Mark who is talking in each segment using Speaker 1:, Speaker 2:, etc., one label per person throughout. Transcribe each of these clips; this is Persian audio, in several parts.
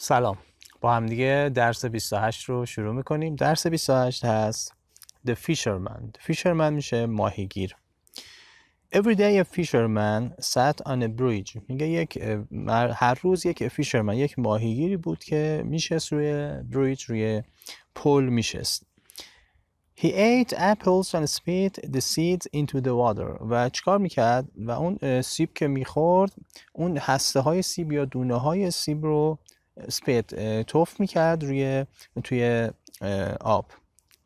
Speaker 1: سلام با همدیگه درس 28 رو شروع میکنیم درس 28 هست The Fisherman The Fisherman میشه ماهیگیر Every day a fisherman sat on a bridge میگه یک هر روز یک فیشرمن یک ماهیگیری بود که میشست روی بریج روی پل میشست He ate apples and spit the seeds into the water. و چیکار میکرد؟ و اون سیب که میخورد اون هسته های سیب یا دونه های سیب رو سپید توف میکرد روی توی آب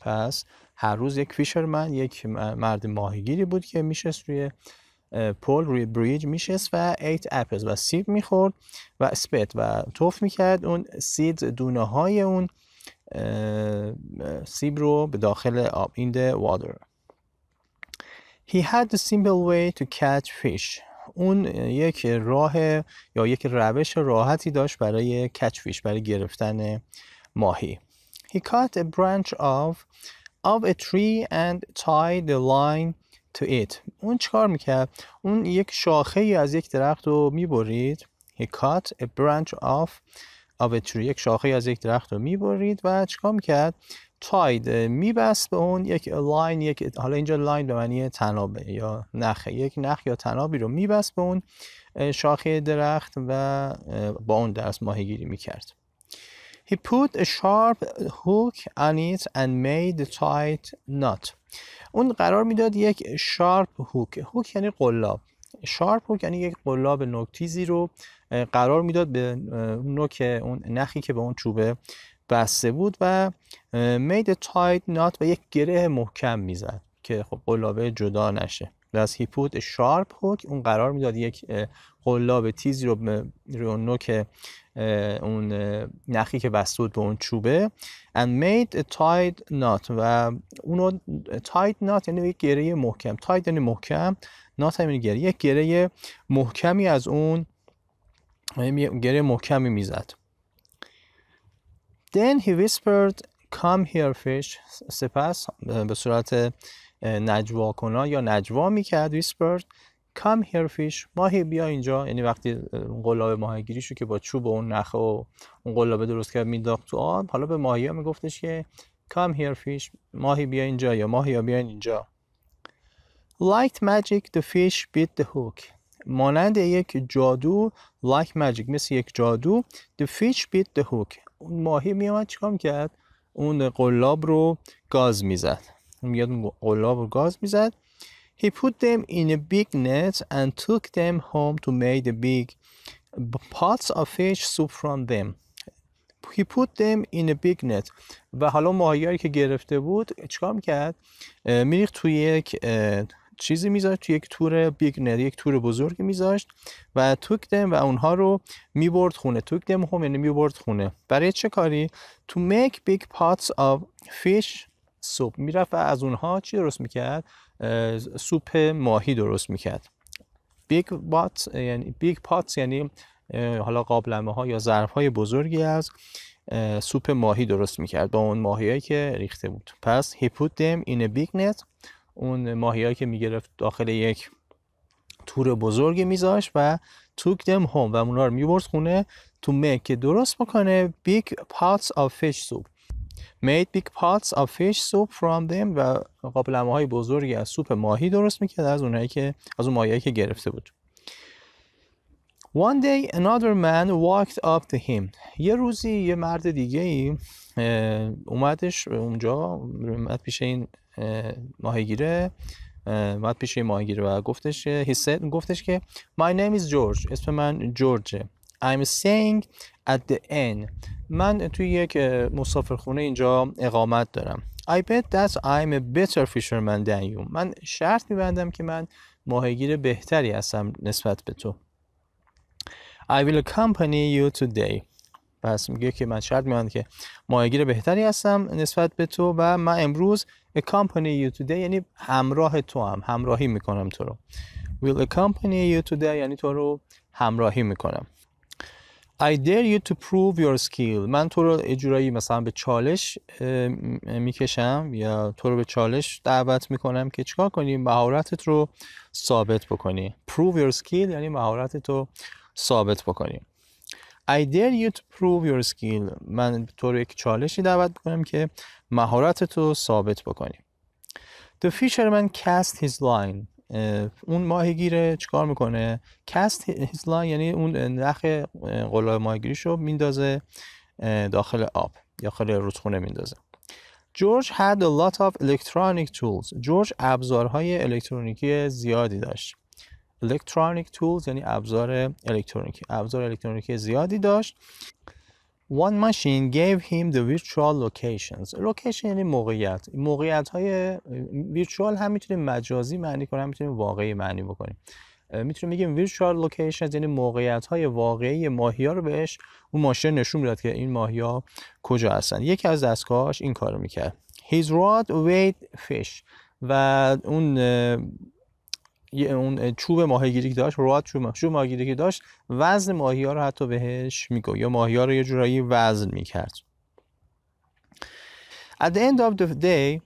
Speaker 1: پس هر روز یک فیشرمن یک مرد ماهیگیری بود که میشست روی پل روی بریج میشست و ایت اپس و سیب میخورد و سپید و توف میکرد اون سید دونه های اون سیب رو به داخل آب این the water He had a simple way to catch fish اون یک راه یا یک روش راحتی داشت برای کچفیش برای گرفتن ماهی He cut a branch of of a tree and tied the line to it اون چکار میکرد؟ اون یک شاخه از یک درخت رو میبرید He cut a branch of آوتری یک شاخه از یک درخت رو میبرید و چیکار میکرد تاید میبست به اون یک لاین یک حالا اینجا لاین به معنی تنابه یا نخ یک نخ یا تنابی رو میبست به اون شاخه درخت و با اون درس ماهیگیری میکرد He put a sharp hook on it and made a tight knot. اون قرار میداد یک شارپ هوک هوک یعنی قلاب شارپ هوک یعنی یک قلاب نکتیزی رو قرار میداد به که اون نخی که به اون چوبه بسته بود و مید تاید نات و یک گره محکم میزد که خب قلابه جدا نشه هی پوت شارپ هوک اون قرار میداد یک قلاب تیزی رو روی نوک اون نخی که بستود به اون چوبه and made a tight knot و اونو tight knot یعنی یک گره محکم tight یعنی محکم knot یعنی گره یک گره محکمی از اون یعنی گره محکمی میزد then he whispered come here fish سپس به صورت نجوا کنا یا نجوا میکرد ویسپرد کم فیش ماهی بیا اینجا یعنی وقتی قلاب ماهیگیریشو که با چوب و اون نخه و اون قلاب درست کرد مینداخت تو آب حالا به ماهی ها میگفتش که کم فیش ماهی بیا اینجا یا ماهی ها بیا اینجا Light magic the fish bit the hook مانند یک جادو like magic مثل یک جادو the fish bit the hook اون ماهی میامد چیکار کرد اون قلاب رو گاز میزد میاد قلاب و گاز میزد He put them in a big net and took them home to make the big pots of fish soup from them. He put them in a big net. و حالا ماهیایی که گرفته بود چیکار میکرد؟ میریخ توی یک چیزی میذاشت توی یک تور بیگ نت یک تور بزرگی میذاشت و توکدم و اونها رو میبرد خونه دم هم یعنی میبرد خونه برای چه کاری؟ To make big pots of fish سوپ میرفت و از اونها چی درست میکرد سوپ ماهی درست میکرد بیگ بات یعنی بیگ پات یعنی حالا قابلمه ها یا ظرف های بزرگی از سوپ ماهی درست میکرد با اون ماهیایی که ریخته بود پس هی پوت دم این بیگ نت اون ماهیایی که میگرفت داخل یک تور بزرگی میذاشت و توک دم هوم و اونها رو میبرد خونه تو مک که درست بکنه بیگ پاتس آف فیش سوپ made big pots of fish soup from them و قابلمه های بزرگی از سوپ ماهی درست میکرد از اونایی که از اون ماهی که گرفته بود One day another man walked up to him. یه روزی یه مرد دیگه ای اومدش اونجا اومد پیش این ماهیگیره اومد پیش این ماهیگیره و گفتش he said گفتش که my name is George اسم من جورجه I'm saying at the end من توی یک مسافرخونه اینجا اقامت دارم I bet that I'm a better fisherman than you من شرط میبندم که من ماهیگیر بهتری هستم نسبت به تو I will accompany you today پس میگه که من شرط میبندم که ماهیگیر بهتری هستم نسبت به تو و من امروز accompany you today یعنی همراه تو هم همراهی میکنم تو رو will accompany you today یعنی تو رو همراهی میکنم I dare you to prove your skill من تو رو مثلا به چالش میکشم یا تو رو به چالش دعوت میکنم که چکار کنی مهارتت رو ثابت بکنی prove your skill یعنی مهارتت رو ثابت بکنی I dare you to prove your skill من تو رو یک چالشی دعوت میکنم که مهارتت رو ثابت بکنی The fisherman cast his line اون ماهیگیره چیکار میکنه کست هیزلا یعنی اون نخ قلاب ماهیگیریشو رو میندازه داخل آب یا داخل رودخونه میندازه جورج had a lot of electronic tools جورج ابزارهای الکترونیکی زیادی داشت electronic tools یعنی ابزار الکترونیکی ابزار الکترونیکی زیادی داشت One machine gave him the virtual locations. Location یعنی موقعیت. موقعیت های virtual هم میتونیم مجازی معنی کنیم، هم میتونیم واقعی معنی بکنیم. میتونیم بگیم virtual locations یعنی موقعیت های واقعی ها رو بهش اون ماشین نشون میداد که این ماهیا کجا هستن. یکی از دستگاهاش این کارو میکرد. His rod weighed fish و اون اون چوب ماهیگیری که داشت رواد چوب, ماهیگیری که داشت وزن ماهی ها رو حتی بهش میگو یا ماهی ها رو یه جورایی وزن میکرد At the end of the day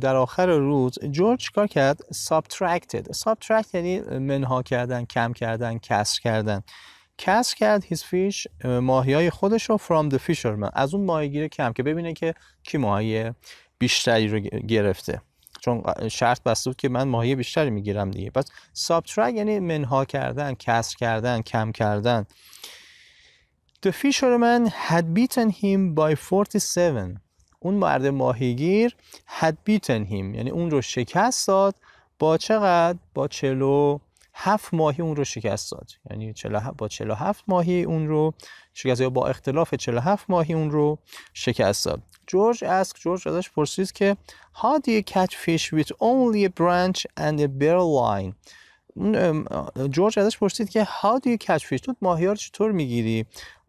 Speaker 1: در آخر روز جورج کار کرد subtracted subtract یعنی منها کردن کم کردن کسر کردن کسر کرد his fish ماهی های خودش رو from the fisherman از اون ماهیگیر کم که ببینه که کی ماهی بیشتری رو گرفته چون شرط بسته بود که من ماهی بیشتری میگیرم دیگه پس سابترک یعنی منها کردن کسر کردن کم کردن The fisherman had beaten him by 47 اون مرد ماهیگیر had beaten him یعنی اون رو شکست داد با چقدر با 47 ماهی اون رو شکست داد یعنی با 47 ماهی اون رو شکست یا با اختلاف 47 ماهی اون رو شکست داد جورج اسک جورج ازش پرسید که how do you catch fish with only a branch and a bare line جورج ازش پرسید که how do you catch fish تو ماهی رو چطور میگیری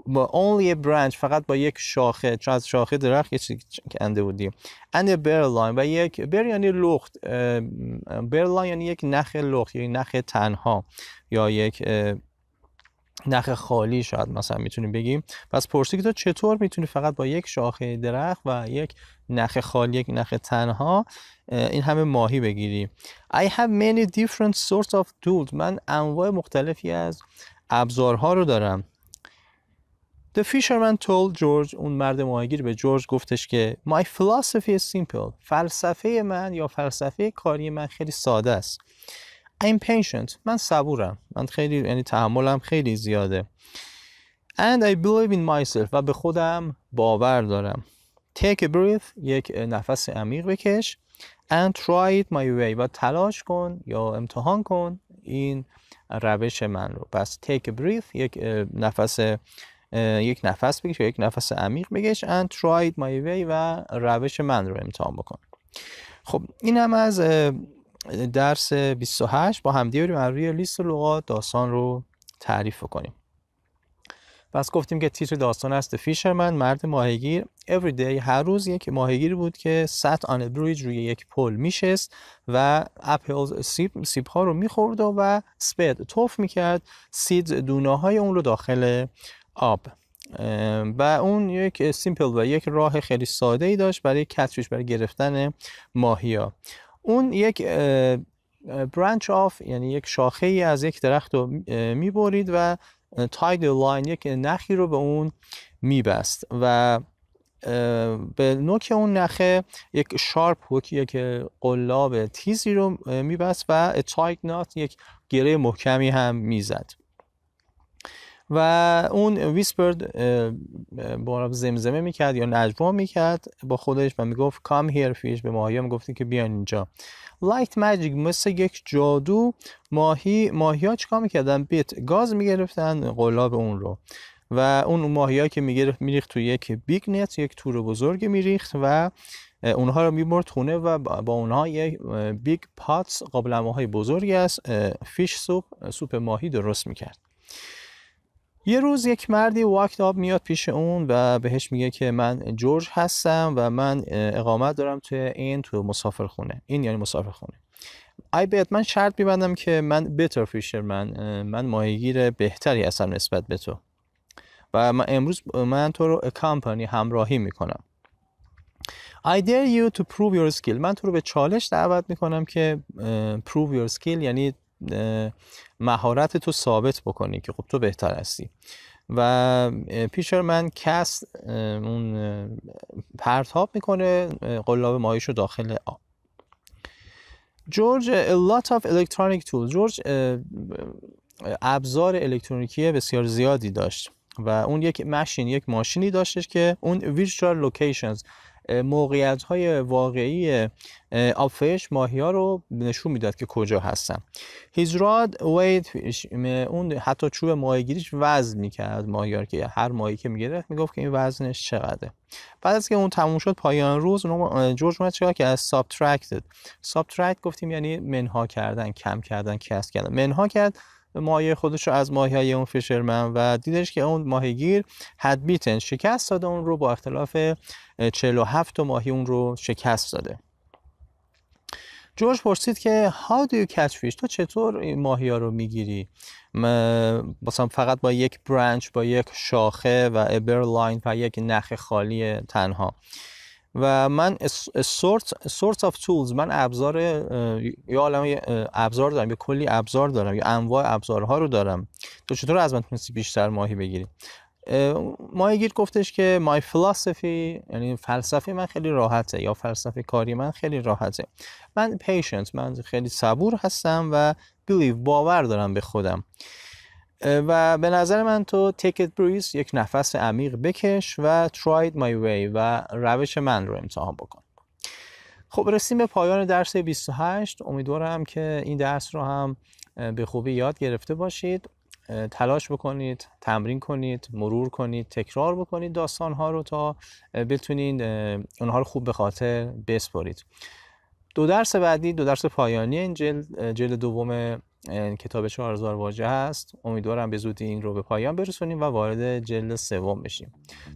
Speaker 1: با only a branch فقط با یک شاخه چون از شاخه درخت یه چیزی کنده بودی and a bare line و یک بر یعنی لخت bare line یعنی یک نخ لخت یعنی نخ تنها یا یک نخ خالی شاید مثلا میتونیم بگیم پس پرسی که تو چطور میتونی فقط با یک شاخه درخت و یک نخ خالی یک نخ تنها این همه ماهی بگیری I have many different sorts of tools من انواع مختلفی از ابزارها رو دارم The fisherman told George اون مرد ماهیگیر به جورج گفتش که My philosophy is simple فلسفه من یا فلسفه کاری من خیلی ساده است I'm patient من صبورم من خیلی یعنی تحملم خیلی زیاده and I believe in myself و به خودم باور دارم take a breath یک نفس عمیق بکش and try it my way و تلاش کن یا امتحان کن این روش من رو پس take a breath یک نفس یک نفس بکش یک نفس عمیق بکش and try it my way و روش من رو امتحان بکن خب این هم از درس 28 با همدیگه بریم از روی لیست لغات داستان رو تعریف کنیم پس گفتیم که تیتر داستان است فیشرمن مرد ماهیگیر every هر روز یک ماهیگیر بود که سات آن بریج روی یک پل میشست و اپل سیب, ها رو میخورد و سپد توف میکرد سید دونه اون رو داخل آب و اون یک سیمپل و یک راه خیلی ساده ای داشت برای کتریش برای گرفتن ماهیا اون یک برانچ آف یعنی یک شاخه ای از یک درخت رو میبرید و تاید لاین یک نخی رو به اون میبست و به نوک اون نخه یک شارپ هوک یک قلاب تیزی رو میبست و تایک نات یک گره محکمی هم میزد و اون ویسپرد با زمزمه میکرد یا نجوا میکرد با خودش و میگفت کام هیر فیش به ماهی گفتی که بیان اینجا لایت ماجیک مثل یک جادو ماهی ماهی ها چیکار میکردن بیت گاز میگرفتن قلاب اون رو و اون ماهی ها که میگرفت میریخت تو یک بیگ نت یک تور بزرگ میریخت و اونها رو میبرد خونه و با اونها یک بیگ پاتس قابلمه های بزرگی از فیش سوپ سوپ ماهی درست میکرد یه روز یک مردی واکت آب میاد پیش اون و بهش میگه که من جورج هستم و من اقامت دارم توی این تو مسافرخونه این یعنی مسافرخونه ای بیت من شرط میبندم که من بتر فیشر من من ماهیگیر بهتری هستم نسبت به تو و من امروز من تو رو کمپانی همراهی میکنم I dare you to prove your skill من تو رو به چالش دعوت میکنم که prove your skill یعنی مهارت تو ثابت بکنی که خب تو بهتر هستی و پیشر من کس اون پرتاب میکنه قلاب مایش رو داخل آب جورج a lot of جورج ابزار الکترونیکی بسیار زیادی داشت و اون یک ماشین یک ماشینی داشتش که اون ویژوال لوکیشنز موقعیت های واقعی آبفش ماهی ها رو نشون میداد که کجا هستن هیزراد وید اون حتی چوب ماهیگیریش وزن میکرد ماهیار که هر ماهی که میگرفت میگفت که این وزنش چقدره بعد از که اون تموم شد پایان روز اون جورج اومد چیکار که از سابترکتد سابترکت گفتیم یعنی منها کردن کم کردن کس کردن منها کرد ماهی خودش رو از ماهی های اون فیشرمن و دیدش که اون ماهیگیر هد بیتن شکست داده اون رو با اختلاف 47 ماهی اون رو شکست داده جورج پرسید که how do you catch fish تو چطور این ماهی ها رو میگیری مثلا فقط با یک برانچ با یک شاخه و ابر لاین و یک نخ خالی تنها و من سورس آف تولز من ابزار یا عالم ابزار دارم یا کلی ابزار دارم یا انواع ابزارها رو دارم تو چطور از من تونستی بیشتر ماهی بگیری گیر گفتش که مای فلسفی یعنی فلسفه من خیلی راحته یا فلسفه کاری من خیلی راحته من پیشنت من خیلی صبور هستم و بیلیو باور دارم به خودم و به نظر من تو تیکت بریز یک نفس عمیق بکش و تراید مای وی و روش من رو امتحان بکن خب رسیم به پایان درس 28 امیدوارم که این درس رو هم به خوبی یاد گرفته باشید تلاش بکنید تمرین کنید مرور کنید تکرار بکنید داستان ها رو تا بتونید اونها رو خوب به خاطر بسپارید دو درس بعدی دو درس پایانی این جلد, جلد دوم کتاب چهارزار واجه است امیدوارم به زودی این رو به پایان برسونیم و وارد جلد سوم بشیم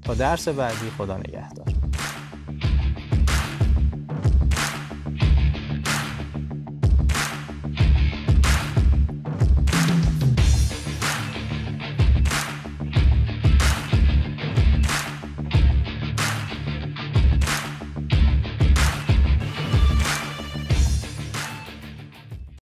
Speaker 1: تا درس بعدی خدا نگهدار